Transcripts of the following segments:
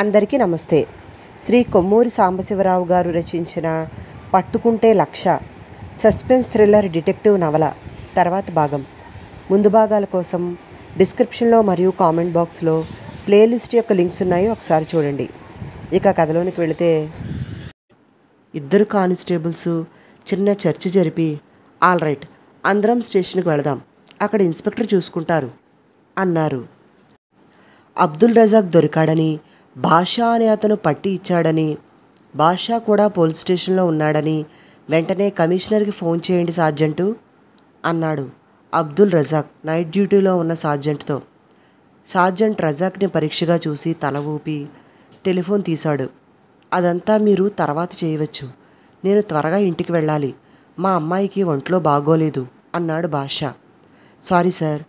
అందరికీ నమస్తే శ్రీ కొమ్మూరి సాంబశివరావు గారు రచించిన పట్టుకుంటే లక్ష సస్పెన్స్ థ్రిల్లర్ డిటెక్టివ్ నవల తర్వాత భాగం ముందు భాగాల కోసం డిస్క్రిప్షన్లో మరియు కామెంట్ బాక్స్లో ప్లేలిస్ట్ యొక్క లింక్స్ ఉన్నాయి ఒకసారి చూడండి ఇక కథలోనికి వెళితే ఇద్దరు కానిస్టేబుల్స్ చిన్న చర్చ జరిపి ఆల్ రైట్ అందరం స్టేషన్కి వెళదాం అక్కడ ఇన్స్పెక్టర్ చూసుకుంటారు అన్నారు అబ్దుల్ రజాక్ దొరికాడని భాష అనే అతను పట్టి ఇచ్చాడని భాష కూడా పోలీస్ స్టేషన్లో ఉన్నాడని వెంటనే కమిషనర్కి ఫోన్ చేయండి సార్జెంటు అన్నాడు అబ్దుల్ రజాక్ నైట్ డ్యూటీలో ఉన్న సార్జెంట్తో సార్జెంట్ రజాక్ని పరీక్షగా చూసి తల ఊపి టెలిఫోన్ తీశాడు అదంతా మీరు తర్వాత చేయవచ్చు నేను త్వరగా ఇంటికి వెళ్ళాలి మా అమ్మాయికి ఒంట్లో బాగోలేదు అన్నాడు భాష సారీ సార్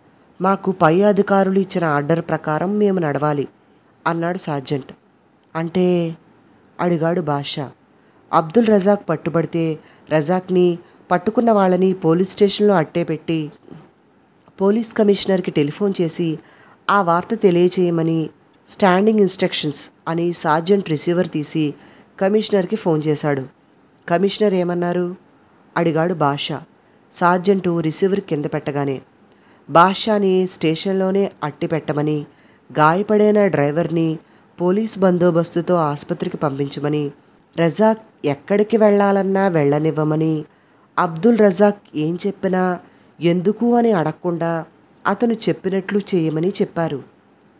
మాకు పై అధికారులు ఇచ్చిన ఆర్డర్ ప్రకారం మేము నడవాలి అన్నాడు సార్జెంట్ అంటే అడిగాడు బాషా అబ్దుల్ రజాక్ పట్టుబడితే రజాక్ని పట్టుకున్న వాళ్ళని పోలీస్ స్టేషన్లో అట్టేపెట్టి పోలీస్ కమిషనర్కి టెలిఫోన్ చేసి ఆ వార్త తెలియచేయమని స్టాండింగ్ ఇన్స్ట్రక్షన్స్ అని సార్జెంట్ రిసీవర్ తీసి కమిషనర్కి ఫోన్ చేశాడు కమిషనర్ ఏమన్నారు అడిగాడు బాషా సార్జెంటు రిసీవర్ కింద పెట్టగానే బాషాని స్టేషన్లోనే అట్టి పెట్టమని గాయపడిన డ్రైవర్ని పోలీస్ బందోబస్తుతో ఆసుపత్రికి పంపించమని రజాక్ ఎక్కడికి వెళ్ళాలన్నా వెళ్ళనివ్వమని అబ్దుల్ రజాక్ ఏం చెప్పినా ఎందుకు అని అడగకుండా అతను చెప్పినట్లు చేయమని చెప్పారు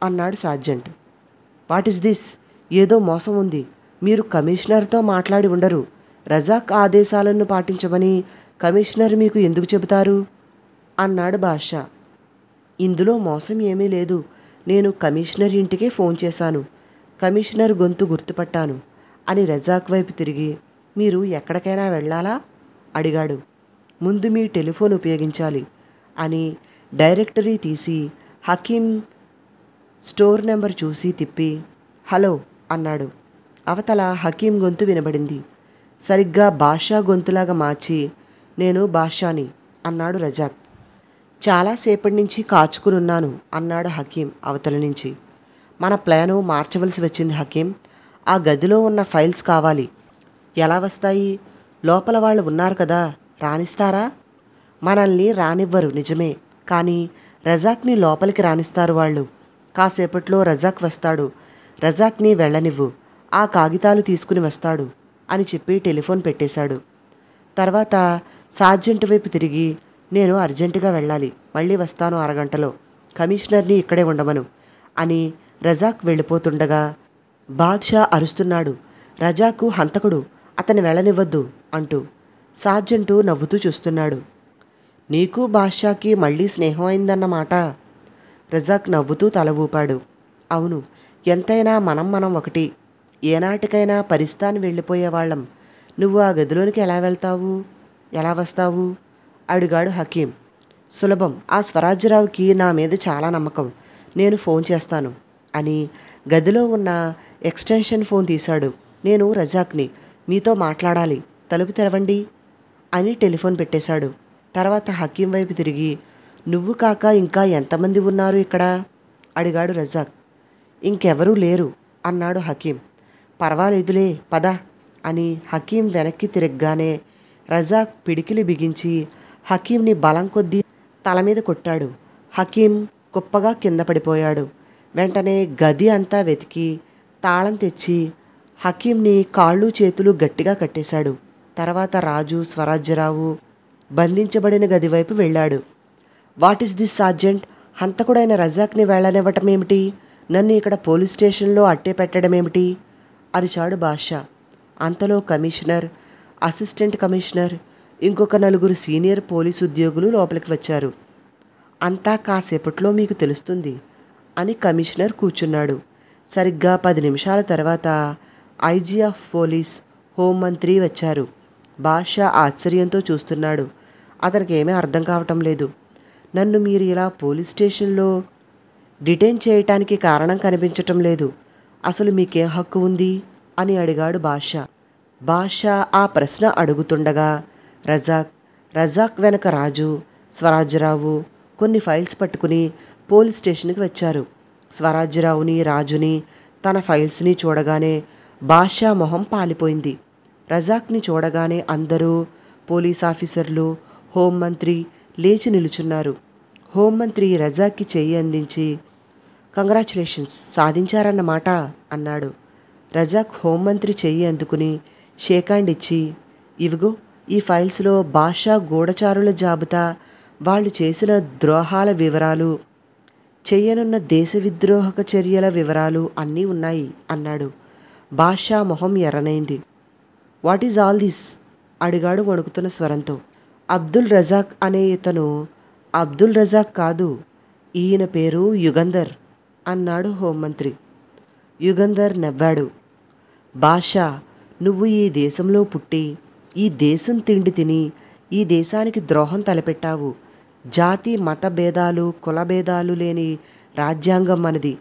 అన్నాడు సార్జెంట్ వాట్ ఇస్ దిస్ ఏదో మోసం ఉంది మీరు కమిషనర్తో మాట్లాడి ఉండరు రజాక్ ఆదేశాలను పాటించమని కమిషనర్ మీకు ఎందుకు చెబుతారు అన్నాడు బాషా ఇందులో మోసం ఏమీ లేదు నేను కమిషనర్ ఇంటికే ఫోన్ చేశాను కమిషనర్ గొంతు గుర్తుపట్టాను అని రజాక్ వైపు తిరిగి మీరు ఎక్కడికైనా వెళ్ళాలా అడిగాడు ముందు మీ టెలిఫోన్ ఉపయోగించాలి అని డైరెక్టరీ తీసి హకీం స్టోర్ నెంబర్ చూసి తిప్పి హలో అన్నాడు అవతల హకీం గొంతు వినబడింది సరిగ్గా బాషా గొంతులాగా మార్చి నేను బాషాని అన్నాడు రజాక్ చాలాసేపటి నుంచి కాచుకునున్నాను అన్నాడు హకీం అవతల నుంచి మన ప్లాను మార్చవలసి వచ్చింది హకీం ఆ గదిలో ఉన్న ఫైల్స్ కావాలి ఎలా వస్తాయి లోపల వాళ్ళు ఉన్నారు కదా రాణిస్తారా మనల్ని రానివ్వరు నిజమే కానీ రజాక్ని లోపలికి రాణిస్తారు వాళ్ళు కాసేపట్లో రజాక్ వస్తాడు రజాక్ని వెళ్ళనివ్వు ఆ కాగితాలు తీసుకుని వస్తాడు అని చెప్పి టెలిఫోన్ పెట్టేశాడు తర్వాత సార్జెంట్ వైపు తిరిగి నేను అర్జెంటుగా వెళ్ళాలి మళ్ళీ వస్తాను అరగంటలో కమిషనర్ని ఇక్కడే ఉండమను అని రజాక్ వెళ్ళిపోతుండగా బాద్షా అరుస్తున్నాడు రజాకు హంతకుడు అతని వెళ్ళనివ్వద్దు అంటూ సార్జెంటు నవ్వుతూ చూస్తున్నాడు నీకు బాద్షాకి మళ్ళీ స్నేహం అయిందన్నమాట రజాక్ నవ్వుతూ తల ఊపాడు అవును ఎంతైనా మనం మనం ఒకటి ఏనాటికైనా పరిస్థాన్ వెళ్ళిపోయేవాళ్ళం నువ్వు ఆ గదిలోనికి ఎలా వెళ్తావు ఎలా వస్తావు అడిగాడు హకీం సులభం ఆ స్వరాజ్యరావుకి నా మీద చాలా నమ్మకం నేను ఫోన్ చేస్తాను అని గదిలో ఉన్న ఎక్స్టెన్షన్ ఫోన్ తీశాడు నేను రజాక్ని మీతో మాట్లాడాలి తలుపు తెరవండి అని టెలిఫోన్ పెట్టేశాడు తర్వాత హకీం వైపు తిరిగి నువ్వు కాక ఇంకా ఎంతమంది ఉన్నారు ఇక్కడ అడిగాడు రజాక్ ఇంకెవరూ లేరు అన్నాడు హకీం పర్వాలేదులే పద అని హకీం వెనక్కి తిరగగానే రజాక్ పిడికిలి బిగించి హకీంని బలం కొద్దీ తల మీద కొట్టాడు హకీం కుప్పగా కింద పడిపోయాడు వెంటనే గది అంతా వెతికి తాళం తెచ్చి హకీంని కాళ్ళు చేతులు గట్టిగా కట్టేశాడు తర్వాత రాజు స్వరాజ్యరావు బంధించబడిన గది వైపు వెళ్ళాడు వాట్ ఈస్ దిస్ సార్జెంట్ హంతకుడైన రజాక్ని వెళ్ళనివ్వటమేమిటి ఏమిటి నన్ను ఇక్కడ పోలీస్ స్టేషన్లో అట్టే పెట్టడం ఏమిటి అరిచాడు బాషా అంతలో కమిషనర్ అసిస్టెంట్ కమిషనర్ ఇంకొక నలుగురు సీనియర్ పోలీసు ఉద్యోగులు లోపలికి వచ్చారు అంతా కాసేపట్లో మీకు తెలుస్తుంది అని కమిషనర్ కూర్చున్నాడు సరిగ్గా పది నిమిషాల తర్వాత ఐజీ ఆఫ్ పోలీస్ హోంమంత్రి వచ్చారు బాషా ఆశ్చర్యంతో చూస్తున్నాడు అతనికి ఏమీ అర్థం కావటం లేదు నన్ను మీరు ఇలా పోలీస్ స్టేషన్లో డిటైన్ చేయటానికి కారణం కనిపించటం లేదు అసలు మీకేం హక్కు ఉంది అని అడిగాడు బాషా బాషా ఆ ప్రశ్న అడుగుతుండగా రజాక్ రజాక్ వెనక రాజు స్వరాజ్యరావు కొన్ని ఫైల్స్ పట్టుకుని పోలీస్ స్టేషన్కి వచ్చారు స్వరాజ్యరావుని రాజుని తన ఫైల్స్ని చూడగానే బాషా మొహం పాలిపోయింది రజాక్ని చూడగానే అందరూ పోలీస్ ఆఫీసర్లు హోంమంత్రి లేచి నిలుచున్నారు హోంమంత్రి రజాక్కి చేయి అందించి కంగ్రాచులేషన్స్ సాధించారన్నమాట అన్నాడు రజాక్ హోంమంత్రి చేయి అందుకుని షేకాండ్ ఇచ్చి ఇవిగో ఈ ఫైల్స్లో భాషా గూఢచారుల జాబితా వాళ్ళు చేసిన ద్రోహాల వివరాలు చేయనున్న దేశ విద్రోహక చర్యల వివరాలు అన్నీ ఉన్నాయి అన్నాడు భాషా మొహం ఎర్రనైంది వాట్ ఈజ్ ఆల్ దిస్ అడిగాడు వణుకుతున్న స్వరంతో అబ్దుల్ రజాక్ అనే ఇతను అబ్దుల్ రజాక్ కాదు ఈయన పేరు యుగంధర్ అన్నాడు హోంమంత్రి యుగంధర్ నవ్వాడు భాష నువ్వు ఈ దేశంలో పుట్టి ఈ దేశం తిండి తిని ఈ దేశానికి ద్రోహం తలపెట్టావు జాతి మత భేదాలు కుల భేదాలు లేని రాజ్యాంగం మనది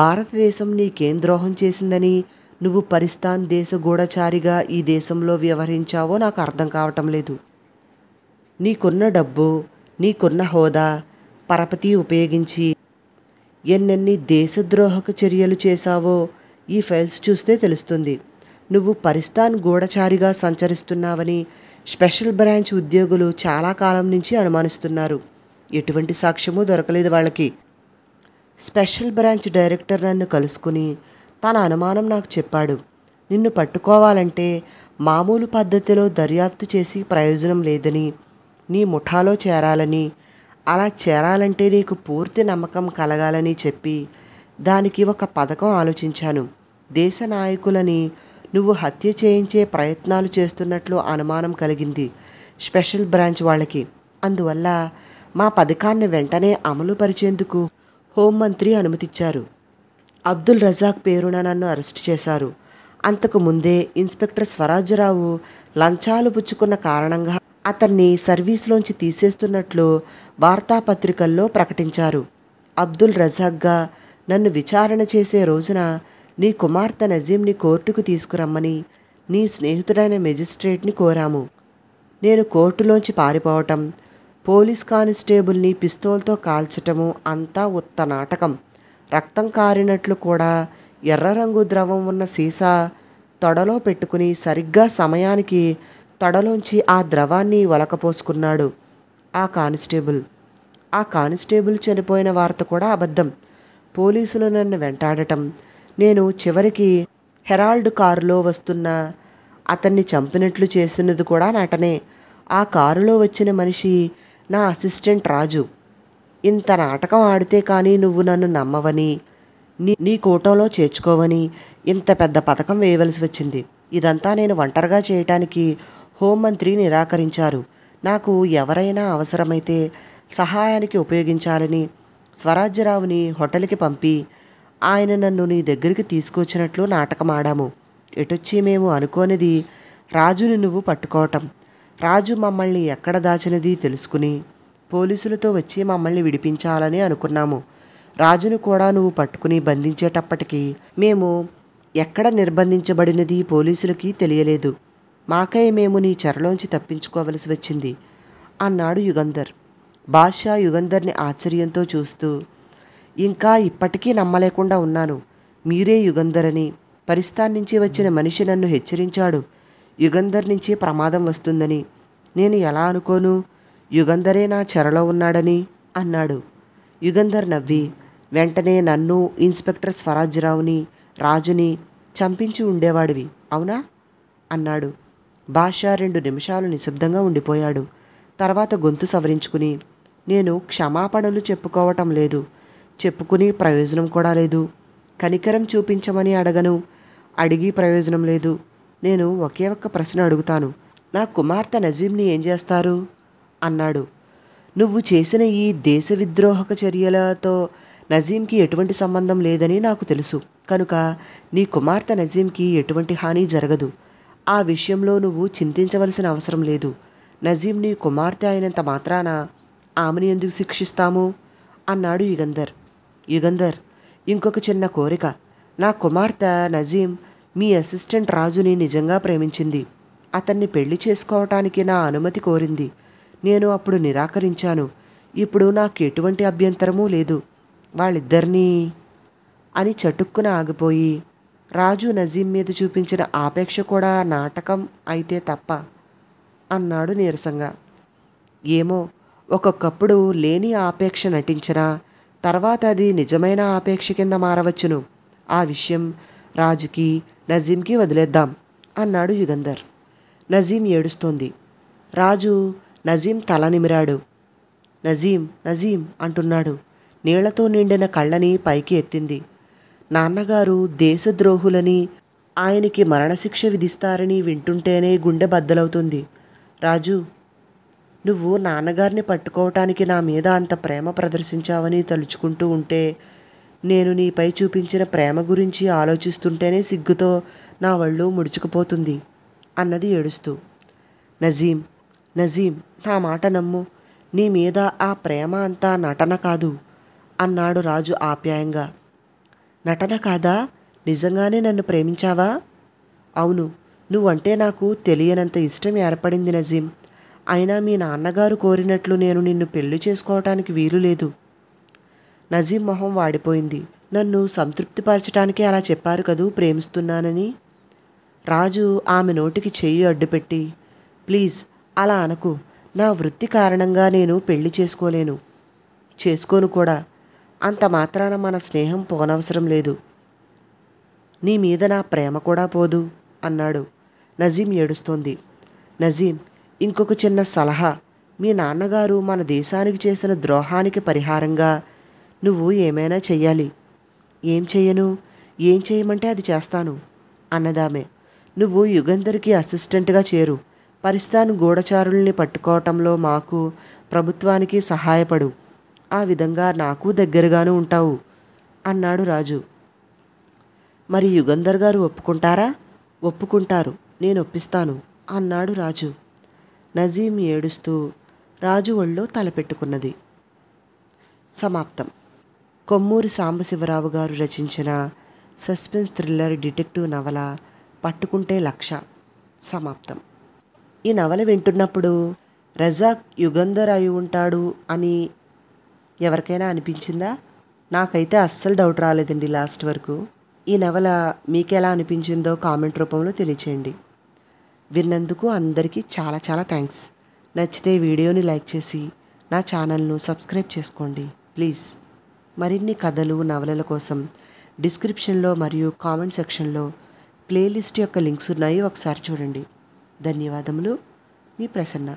భారతదేశం నీకేం ద్రోహం చేసిందని నువ్వు పరిస్థాన్ దేశ గూఢచారిగా ఈ దేశంలో వ్యవహరించావో నాకు అర్థం కావటం లేదు నీకున్న డబ్బు నీకున్న హోదా పరపతి ఉపయోగించి ఎన్నెన్ని దేశద్రోహక చర్యలు చేశావో ఈ ఫైల్స్ చూస్తే తెలుస్తుంది నువ్వు పరిస్థాన్ గూఢచారిగా సంచరిస్తున్నావని స్పెషల్ బ్రాంచ్ ఉద్యోగులు చాలా కాలం నుంచి అనుమానిస్తున్నారు ఎటువంటి సాక్ష్యమూ దొరకలేదు వాళ్ళకి స్పెషల్ బ్రాంచ్ డైరెక్టర్ నన్ను కలుసుకుని తన అనుమానం నాకు చెప్పాడు నిన్ను పట్టుకోవాలంటే మామూలు పద్ధతిలో దర్యాప్తు చేసి ప్రయోజనం లేదని నీ ముఠాలో చేరాలని అలా చేరాలంటే నీకు పూర్తి నమ్మకం కలగాలని చెప్పి దానికి ఒక పథకం ఆలోచించాను దేశ నాయకులని నువ్వు హత్య చేయించే ప్రయత్నాలు చేస్తున్నట్లు అనుమానం కలిగింది స్పెషల్ బ్రాంచ్ వాళ్ళకి అందువల్ల మా పథకాన్ని వెంటనే అమలు పరిచేందుకు హోంమంత్రి అనుమతిచ్చారు అబ్దుల్ రజాక్ పేరున నన్ను అరెస్ట్ చేశారు అంతకు ముందే ఇన్స్పెక్టర్ స్వరాజ్యరావు లంచాలు పుచ్చుకున్న కారణంగా అతన్ని సర్వీస్లోంచి తీసేస్తున్నట్లు వార్తాపత్రికల్లో ప్రకటించారు అబ్దుల్ రజాక్గా నన్ను విచారణ చేసే రోజున నీ కుమార్తె నజీంని కోర్టుకు తీసుకురమ్మని నీ స్నేహితుడైన మెజిస్ట్రేట్ని కోరాము నేను కోర్టులోంచి పారిపోవటం పోలీస్ కానిస్టేబుల్ని పిస్తోల్తో కాల్చటము అంతా ఉత్త నాటకం రక్తం కారినట్లు కూడా ఎర్ర రంగు ద్రవం ఉన్న సీసా తొడలో పెట్టుకుని సరిగ్గా సమయానికి తొడలోంచి ఆ ద్రవాన్ని వలకపోసుకున్నాడు ఆ కానిస్టేబుల్ ఆ కానిస్టేబుల్ చనిపోయిన వార్త కూడా అబద్ధం పోలీసులు నన్ను వెంటాడటం నేను చివరికి హెరాల్డ్ కారులో వస్తున్న అతన్ని చంపినట్లు చేసినది కూడా నటనే ఆ కారులో వచ్చిన మనిషి నా అసిస్టెంట్ రాజు ఇంత నాటకం ఆడితే కానీ నువ్వు నన్ను నమ్మవని నీ నీ కూటంలో చేర్చుకోవని ఇంత పెద్ద పథకం వేయవలసి వచ్చింది ఇదంతా నేను ఒంటరిగా చేయటానికి హోంమంత్రి నిరాకరించారు నాకు ఎవరైనా అవసరమైతే సహాయానికి ఉపయోగించాలని స్వరాజ్యరావుని హోటల్కి పంపి ఆయన నన్ను నీ దగ్గరికి తీసుకొచ్చినట్లు నాటకమాడాము ఎటొచ్చి మేము అనుకోనిది రాజుని నువ్వు పట్టుకోవటం రాజు మమ్మల్ని ఎక్కడ దాచినది తెలుసుకుని పోలీసులతో వచ్చి మమ్మల్ని విడిపించాలని అనుకున్నాము రాజును కూడా నువ్వు పట్టుకుని బంధించేటప్పటికీ మేము ఎక్కడ నిర్బంధించబడినది పోలీసులకి తెలియలేదు మాకై మేము నీ చెరలోంచి తప్పించుకోవలసి వచ్చింది అన్నాడు యుగంధర్ బాద్షా యుగంధర్ని ఆశ్చర్యంతో చూస్తూ ఇంకా ఇప్పటికీ నమ్మలేకుండా ఉన్నాను మీరే యుగంధరని పరిస్థాన్ నుంచి వచ్చిన మనిషి నన్ను హెచ్చరించాడు యుగంధర్ నుంచి ప్రమాదం వస్తుందని నేను ఎలా అనుకోను యుగంధరే నా చెరలో ఉన్నాడని అన్నాడు యుగంధర్ నవ్వి వెంటనే నన్ను ఇన్స్పెక్టర్ స్వరాజ్యరావుని రాజుని చంపించి ఉండేవాడివి అవునా అన్నాడు భాష రెండు నిమిషాలు నిశ్శబ్దంగా ఉండిపోయాడు తర్వాత గొంతు సవరించుకుని నేను క్షమాపణలు చెప్పుకోవటం లేదు చెప్పుకుని ప్రయోజనం కూడా లేదు కనికరం చూపించమని అడగను అడిగి ప్రయోజనం లేదు నేను ఒకే ఒక్క ప్రశ్న అడుగుతాను నా కుమార్తె నజీంని ఏం చేస్తారు అన్నాడు నువ్వు చేసిన ఈ దేశ విద్రోహక చర్యలతో నజీంకి ఎటువంటి సంబంధం లేదని నాకు తెలుసు కనుక నీ కుమార్తె నజీంకి ఎటువంటి హాని జరగదు ఆ విషయంలో నువ్వు చింతించవలసిన అవసరం లేదు నజీం నీ కుమార్తె అయినంత మాత్రాన ఆమెని ఎందుకు శిక్షిస్తాము అన్నాడు యుగంధర్ యుగంధర్ ఇంకొక చిన్న కోరిక నా కుమార్తె నజీం మీ అసిస్టెంట్ రాజుని నిజంగా ప్రేమించింది అతన్ని పెళ్లి చేసుకోవటానికి నా అనుమతి కోరింది నేను అప్పుడు నిరాకరించాను ఇప్పుడు నాకు ఎటువంటి అభ్యంతరమూ లేదు వాళ్ళిద్దరినీ అని చటుక్కున ఆగిపోయి రాజు నజీం మీద చూపించిన ఆపేక్ష కూడా నాటకం అయితే తప్ప అన్నాడు నీరసంగా ఏమో ఒక్కొక్కప్పుడు లేని ఆపేక్ష నటించినా తర్వాత అది నిజమైన ఆపేక్ష కింద మారవచ్చును ఆ విషయం రాజుకి నజీంకి వదిలేద్దాం అన్నాడు యుగంధర్ నజీం ఏడుస్తోంది రాజు నజీం తల నిమిరాడు నజీం నజీం అంటున్నాడు నీళ్లతో నిండిన కళ్ళని పైకి ఎత్తింది నాన్నగారు దేశద్రోహులని ఆయనకి మరణశిక్ష విధిస్తారని వింటుంటేనే గుండె బద్దలవుతుంది రాజు నువ్వు నాన్నగారిని పట్టుకోవటానికి నా మీద అంత ప్రేమ ప్రదర్శించావని తలుచుకుంటూ ఉంటే నేను నీపై చూపించిన ప్రేమ గురించి ఆలోచిస్తుంటేనే సిగ్గుతో నా వాళ్ళు ముడుచుకుపోతుంది అన్నది ఏడుస్తూ నజీం నజీం నా మాట నమ్ము నీ మీద ఆ ప్రేమ అంతా నటన కాదు అన్నాడు రాజు ఆప్యాయంగా నటన కాదా నిజంగానే నన్ను ప్రేమించావా అవును నువ్వంటే నాకు తెలియనంత ఇష్టం ఏర్పడింది నజీం అయినా మీ నాన్నగారు కోరినట్లు నేను నిన్ను పెళ్లి చేసుకోవటానికి వీలు లేదు నజీం మొహం వాడిపోయింది నన్ను సంతృప్తిపరచటానికి అలా చెప్పారు కదూ ప్రేమిస్తున్నానని రాజు ఆమె నోటికి చెయ్యి అడ్డుపెట్టి ప్లీజ్ అలా అనకు నా వృత్తి కారణంగా నేను పెళ్లి చేసుకోలేను చేసుకోను కూడా అంత మాత్రాన మన స్నేహం పోనవసరం లేదు నీ మీద నా ప్రేమ కూడా పోదు అన్నాడు నజీం ఏడుస్తోంది నజీం ఇంకొక చిన్న సలహా మీ నాన్నగారు మన దేశానికి చేసిన ద్రోహానికి పరిహారంగా నువ్వు ఏమైనా చెయ్యాలి ఏం చెయ్యను ఏం చేయమంటే అది చేస్తాను అన్నదామే నువ్వు యుగంధర్కి అసిస్టెంట్గా చేరు పరిస్థాన్ గూఢచారుల్ని పట్టుకోవటంలో మాకు ప్రభుత్వానికి సహాయపడు ఆ విధంగా నాకు దగ్గరగాను ఉంటావు అన్నాడు రాజు మరి యుగంధర్ గారు ఒప్పుకుంటారా ఒప్పుకుంటారు నేను ఒప్పిస్తాను అన్నాడు రాజు నజీం ఏడుస్తూ రాజు ఒళ్ళో తలపెట్టుకున్నది సమాప్తం కొమ్మూరి సాంబశివరావు గారు రచించిన సస్పెన్స్ థ్రిల్లర్ డిటెక్టివ్ నవల పట్టుకుంటే లక్ష సమాప్తం ఈ నవల వింటున్నప్పుడు రజాక్ యుగంధర్ అయి ఉంటాడు అని ఎవరికైనా అనిపించిందా నాకైతే అస్సలు డౌట్ రాలేదండి లాస్ట్ వరకు ఈ నవల మీకెలా అనిపించిందో కామెంట్ రూపంలో తెలియచేయండి విన్నందుకు అందరికీ చాలా చాలా థ్యాంక్స్ నచ్చితే వీడియోని లైక్ చేసి నా ఛానల్ను సబ్స్క్రైబ్ చేసుకోండి ప్లీజ్ మరిన్ని కథలు నవలల కోసం డిస్క్రిప్షన్లో మరియు కామెంట్ సెక్షన్లో ప్లేలిస్ట్ యొక్క లింక్స్ ఉన్నాయి ఒకసారి చూడండి ధన్యవాదములు మీ ప్రసన్న